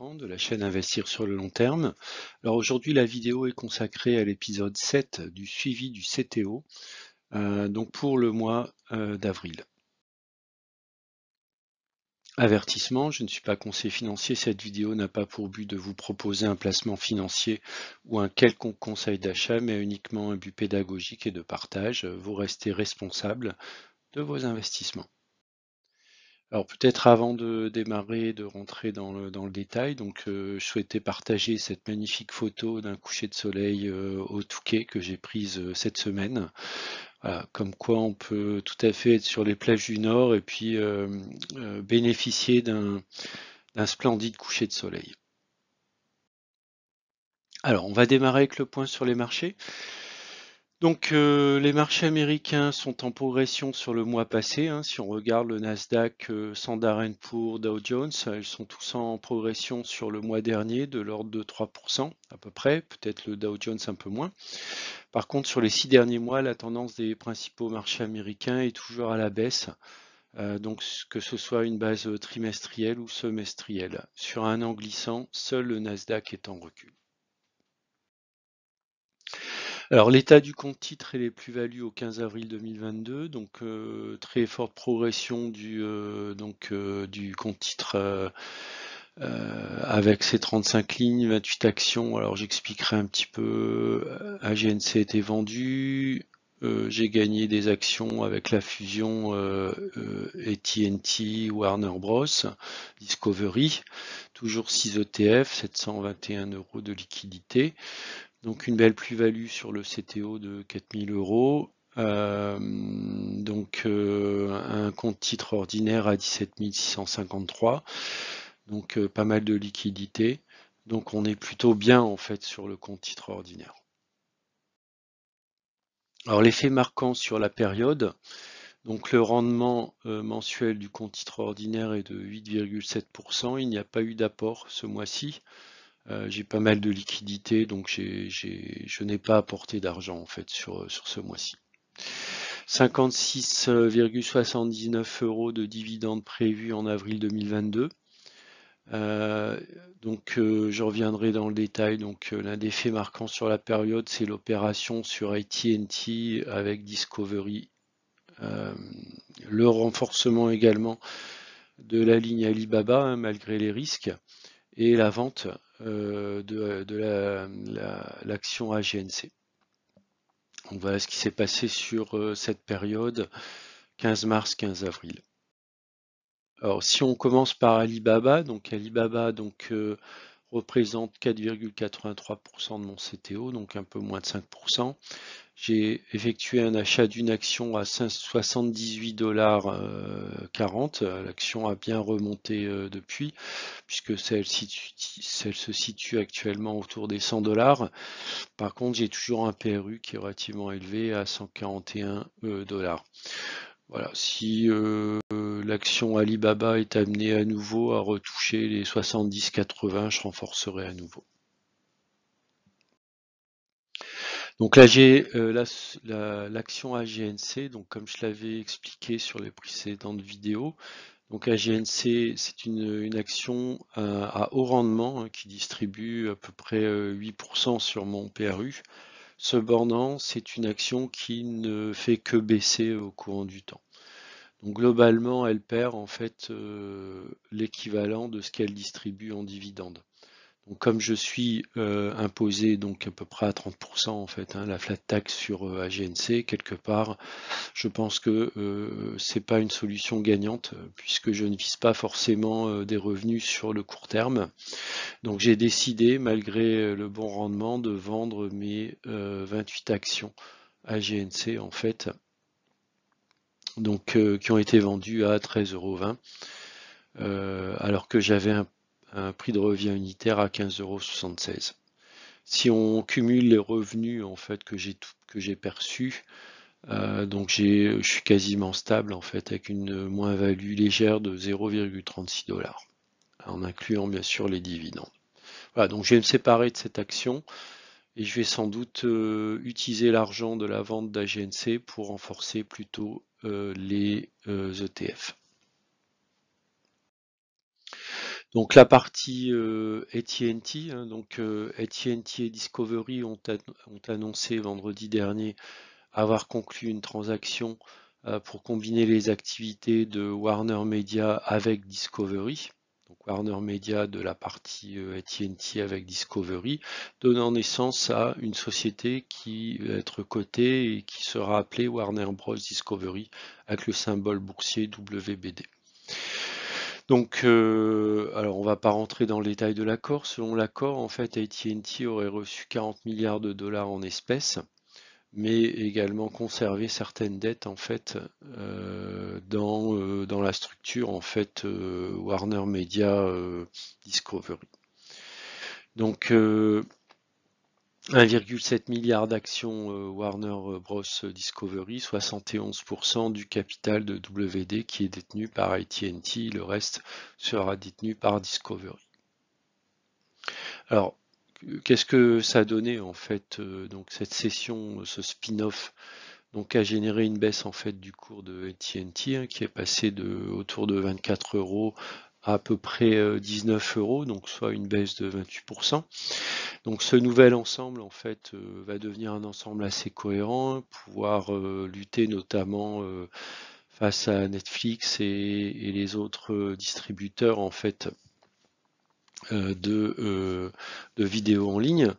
de la chaîne Investir sur le long terme. Alors aujourd'hui la vidéo est consacrée à l'épisode 7 du suivi du CTO, euh, donc pour le mois euh, d'avril. Avertissement, je ne suis pas conseiller financier, cette vidéo n'a pas pour but de vous proposer un placement financier ou un quelconque conseil d'achat, mais uniquement un but pédagogique et de partage. Vous restez responsable de vos investissements. Alors peut-être avant de démarrer, de rentrer dans le, détail, donc euh, je souhaitais partager cette magnifique photo d'un coucher de soleil euh, au Touquet que j'ai prise euh, cette semaine. comme quoi on peut tout à fait être sur les plages du Nord et puis bénéficier d'un splendide coucher de soleil. Alors on va démarrer avec le point sur les marchés. Donc euh, les marchés américains sont en progression sur le mois passé. Hein. Si on regarde le Nasdaq, euh, Sandaren pour Dow Jones, euh, ils sont tous en progression sur le mois dernier de l'ordre de 3% à peu près, peut-être le Dow Jones un peu moins. Par contre, sur les six derniers mois, la tendance des principaux marchés américains est toujours à la baisse. donc que ce soit une base trimestrielle ou semestrielle. Sur un an glissant, seul le Nasdaq est en recul. Alors l'état du compte titre et les plus-values au 15 avril 2022, donc euh, très forte progression du, euh, donc, euh, du compte titre avec ses 35 lignes, 28 actions. Alors j'expliquerai un petit peu, AGNC été vendu, j'ai gagné des actions avec la fusion AT&T Warner Bros, Discovery, toujours 6 ETF, 721 euros de liquidité. Donc une belle plus-value sur le CTO de 4000 euros. Euh, donc euh, un compte titre ordinaire à 17 653. Donc euh, pas mal de liquidités, Donc on est plutôt bien en fait sur le compte titre ordinaire. Alors l'effet marquant sur la période, donc le rendement mensuel du compte titre ordinaire est de 8,7%. Il n'y a pas eu d'apport ce mois-ci. Euh, j'ai pas mal de liquidités, donc je n'ai pas apporté d'argent en fait sur, ce mois-ci. 56,79 euh, euros de dividendes prévus en avril 2022. Euh, donc je reviendrai dans le détail. Donc l'un des faits marquants sur la période, c'est l'opération sur AT&T avec Discovery. le renforcement également de la ligne Alibaba hein, malgré les risques et la vente euh, de, euh, l'action AGNC. voilà ce qui s'est passé sur euh, cette période 15 mars 15 avril. Alors si on commence par Alibaba, donc Alibaba donc représente 4,83% de mon CTO, donc un peu moins de 5%. J'ai effectué un achat d'une action à 78,40$, dollars 40. Euh, L'action a bien remonté euh, depuis, puisque celle, se situe actuellement autour des 100 dollars. Par contre, j'ai toujours un PRU qui est relativement élevé à 141 euh, dollars. Voilà, si l'action Alibaba est amenée à nouveau à retoucher les 70-80, je renforcerai à nouveau. Donc là, j'ai euh, l'action AGNC, donc comme je l'avais expliqué sur les précédentes vidéos, donc AGNC, c'est une, action à, haut rendement hein, qui distribue à peu près 8% euh, sur mon PRU. cependant c'est une action qui ne fait que baisser au courant du temps. Donc globalement, elle perd en fait euh, l'équivalent de ce qu'elle distribue en dividende. Donc comme je suis euh, imposé donc à peu près à 30% en fait, hein, la flat tax sur euh, AGNC, quelque part, je pense que ce n'est pas une solution gagnante puisque je ne vise pas forcément des revenus sur le court terme. Donc j'ai décidé, malgré le bon rendement, de vendre mes 28 actions AGNC en fait donc euh, qui ont été vendus à 13,20 euros, euh, alors que j'avais un, prix de revient unitaire à 15,76 euros. Si on cumule les revenus en fait que j'ai que j'ai perçus, euh, donc je suis quasiment stable en fait avec une moins-value légère de 0,36 dollars, en incluant bien sûr les dividendes. Voilà, donc je vais me séparer de cette action et je vais sans doute euh, utiliser l'argent de la vente d'AGNC pour renforcer plutôt euh, les ETF. Euh, e donc la partie AT&T, hein, donc AT&T et Discovery ont, ont, annoncé vendredi dernier avoir conclu une transaction pour combiner les activités de Warner Media avec Discovery. Warner Media de la partie euh, AT&T avec Discovery, donnant naissance à une société qui va être cotée et qui sera appelée Warner Bros Discovery avec le symbole boursier WBD. Donc, euh, alors on va pas rentrer dans le détail de l'accord. Selon l'accord, en fait, AT&T aurait reçu 40 milliards de dollars en espèces mais également conserver certaines dettes en fait euh, dans, euh, dans, la structure en fait euh, Warner Media Discovery. Donc 1,7 milliard d'actions Warner Bros Discovery, 71% du capital de WD qui est détenu par AT&T, le reste sera détenu par Discovery. Alors qu'est-ce que ça a donné en fait euh, donc cette session, euh, ce spin-off donc a généré une baisse en fait du cours de TNT hein, qui est passé de autour de 24 euros à, à peu près 19 euh, euros, donc soit une baisse de 28%. Donc ce nouvel ensemble en fait va devenir un ensemble assez cohérent, pouvoir lutter notamment face à Netflix et, et les autres distributeurs en fait euh, de, euh, de vidéos en ligne.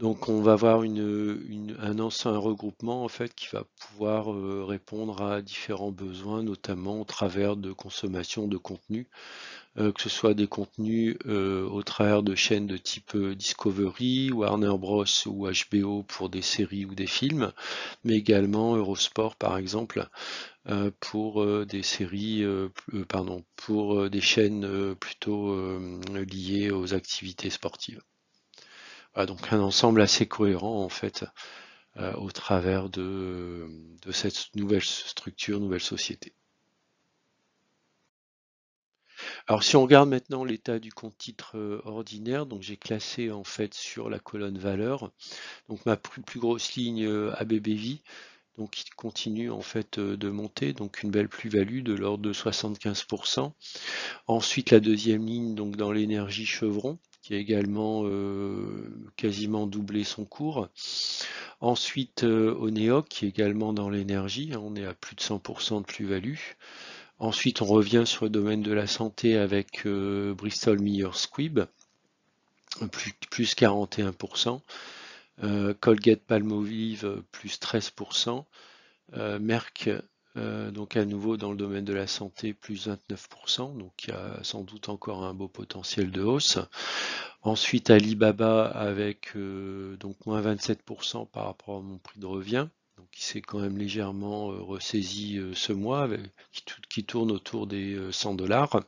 Donc on va avoir un ancien regroupement en fait qui va pouvoir euh, répondre à différents besoins, notamment au travers de consommation de contenu, euh, que ce soit des contenus euh, au travers de chaînes de type Discovery, Warner Bros ou HBO pour des séries ou des films, mais également Eurosport par exemple pour des séries, pardon, pour des chaînes plutôt liées aux activités sportives donc un ensemble assez cohérent en fait euh, au travers de, cette nouvelle structure, nouvelle société. Alors si on regarde maintenant l'état du compte titre euh, ordinaire, donc j'ai classé en fait sur la colonne valeur, donc ma plus, grosse ligne euh, ABBV, donc qui continue en fait de monter, donc une belle plus-value de l'ordre de 75%. Ensuite la deuxième ligne donc dans l'énergie chevron, qui a également euh, quasiment doublé son cours. Ensuite, euh, Oneo, qui est également dans l'énergie, hein, on est à plus de 100% de plus-value. Ensuite, on revient sur le domaine de la santé avec euh, Bristol Myers Squibb, plus, 41%, Colgate Palmolive, plus 13%, Merck euh, donc à nouveau dans le domaine de la santé, plus 29%, donc il y a sans doute encore un beau potentiel de hausse. Ensuite Alibaba avec euh, donc moins 27% par rapport à mon prix de revient, donc il s'est quand même légèrement euh, ressaisi ce mois, qui, qui, tourne autour des 100 dollars.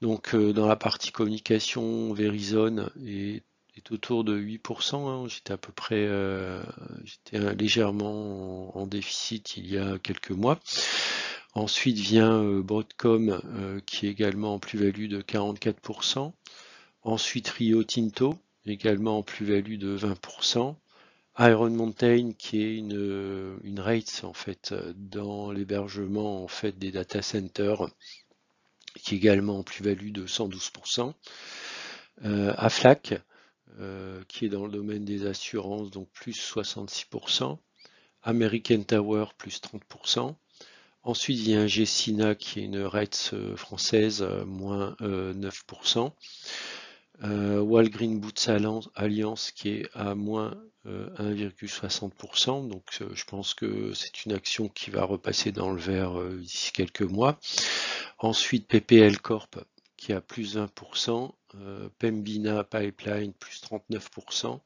Donc dans la partie communication, Verizon est autour de 8%, hein. j'étais à peu près, euh, j'étais légèrement en, déficit il y a quelques mois. Ensuite vient euh, Broadcom euh, qui est également en plus-value de 44%. Ensuite Rio Tinto également en plus-value de 20%. Iron Mountain qui est une, une rates en fait dans l'hébergement en fait des data centers qui est également en plus-value de 112%. Aflac euh, qui est dans le domaine des assurances, donc plus 66%. American Tower, plus 30%. Ensuite, il y a un Gessina qui est une REITS euh, française, euh, moins 9%. Walgreen Boots Alliance qui est à moins 1,60%. Donc je pense que c'est une action qui va repasser dans le vert d'ici quelques mois. Ensuite PPL Corp qui a plus 1%, euh, Pembina Pipeline plus 39%,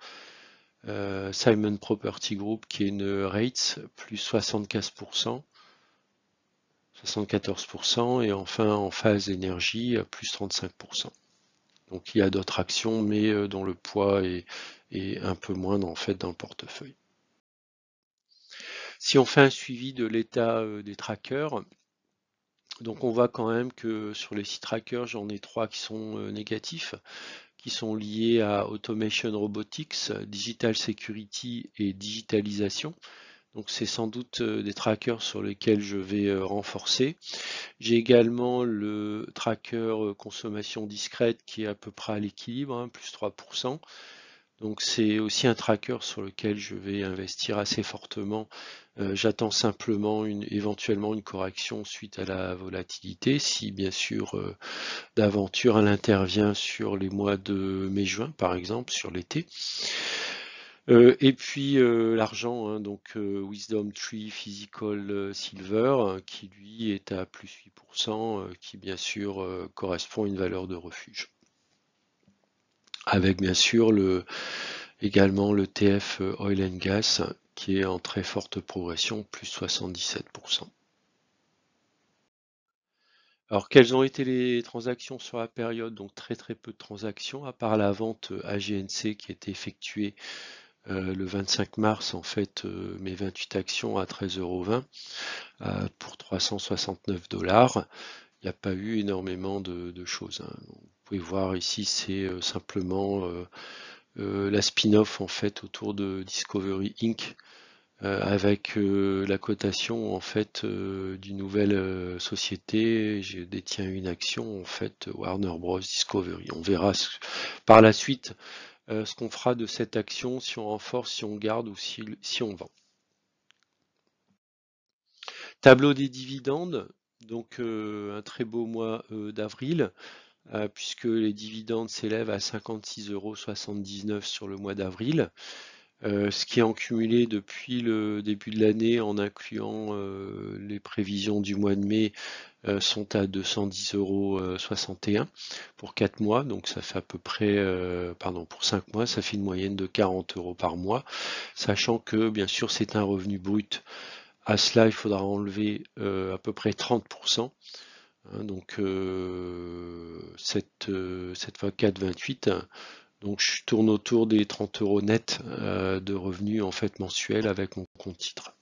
euh, Simon Property Group qui est une Rates plus 75%, 74%, et enfin en phase énergie euh, plus 35%. Donc il y a d'autres actions, mais dont le poids est, un peu moins en fait dans le portefeuille. Si on fait un suivi de l'état des trackers, donc on voit quand même que sur les six trackers, j'en ai trois qui sont euh, négatifs, qui sont liés à Automation Robotics, Digital Security et Digitalisation. Donc c'est sans doute euh, des trackers sur lesquels je vais euh, renforcer. J'ai également le tracker consommation discrète qui est à peu près à l'équilibre, hein, plus 3%. Donc c'est aussi un tracker sur lequel je vais investir assez fortement. Euh, j'attends simplement éventuellement une correction suite à la volatilité. Si bien sûr euh, d'aventure elle intervient sur les mois de mai-juin par exemple, sur l'été. Euh, et puis l'argent, hein, donc Wisdom Tree Physical Silver, hein, qui lui est à plus 8%, qui bien sûr correspond à une valeur de refuge avec bien sûr le, également le TF euh, Oil and Gas qui est en très forte progression, plus 77%. Alors quelles ont été les transactions sur la période Donc très très peu de transactions, à part la vente euh, AGNC qui a été effectuée euh, le 25 mars, en fait, mes 28 actions à 13,20 euros pour 369 dollars il n'y a pas eu énormément de, choses. Hein. Vous pouvez voir ici, c'est euh, simplement euh, euh, la spin-off en fait autour de Discovery Inc. avec la cotation en fait d'une nouvelle société. Je détiens une action en fait Warner Bros Discovery. On verra par la suite ce qu'on fera de cette action, si on renforce, si on garde ou si on vend. Tableau des dividendes, donc euh, un très beau mois euh, d'avril, euh, puisque les dividendes s'élèvent à 56,79 euros sur le mois d'avril. ce qui est en cumulé depuis le début de l'année en incluant les prévisions du mois de mai sont à 210,61 euros pour 4 mois, donc ça fait à peu près, pardon, pour 5 mois, ça fait une moyenne de 40 euros par mois, sachant que bien sûr c'est un revenu brut à cela, il faudra enlever euh, à peu près 30%. Hein, donc euh, cette, fois euh, 4,28. Donc je tourne autour des 30 euros nets de revenus en fait mensuels avec mon compte titre.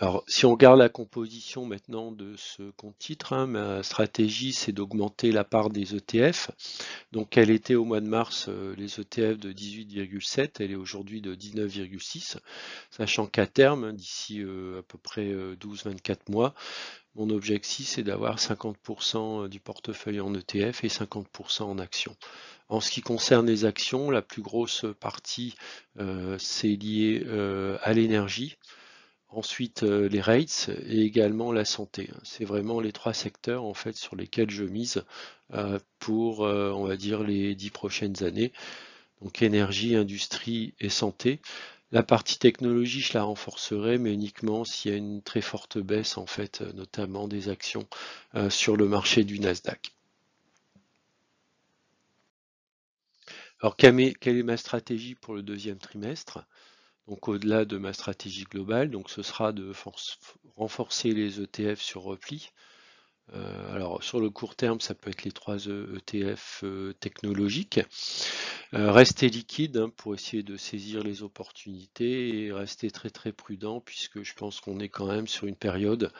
Alors si on regarde la composition maintenant de ce compte titre, hein, ma stratégie c'est d'augmenter la part des ETF. Donc elle était au mois de mars, euh, les ETF de 18,7, elle est aujourd'hui de 19,6, sachant qu'à terme, d'ici euh, à peu près 12-24 euh, mois, mon objectif c'est d'avoir 50% du portefeuille en ETF et 50% en actions. En ce qui concerne les actions, la plus grosse partie c'est liée à l'énergie ensuite euh, les rates et également la santé. Hein. C'est vraiment les trois secteurs en fait sur lesquels je mise euh, pour euh, on va dire les dix prochaines années. Donc énergie, industrie et santé. La partie technologie, je la renforcerai, mais uniquement s'il y a une très forte baisse, en fait, notamment des actions sur le marché du Nasdaq. Alors, quelle est ma stratégie pour le deuxième trimestre donc au-delà de ma stratégie globale, donc ce sera de renforcer les ETF sur repli. Euh, alors sur le court terme, ça peut être les trois ETF euh, technologiques. Euh, rester liquide hein, pour essayer de saisir les opportunités et rester très très prudent puisque je pense qu'on est quand même sur une période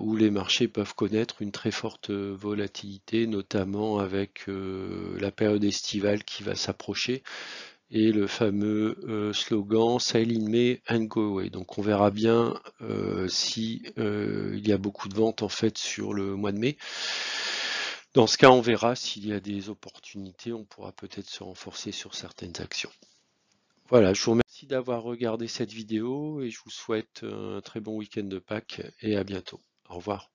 où les marchés peuvent connaître une très forte volatilité, notamment avec la période estivale qui va s'approcher et le fameux euh, slogan Sail in May and Go Away. Donc on verra bien s'il euh, si euh, il y a beaucoup de ventes en fait sur le mois de mai. Dans ce cas, on verra s'il y a des opportunités, on pourra peut-être se renforcer sur certaines actions. Voilà, je vous remercie d'avoir regardé cette vidéo et je vous souhaite un très bon week-end de Pâques et à bientôt. Au revoir.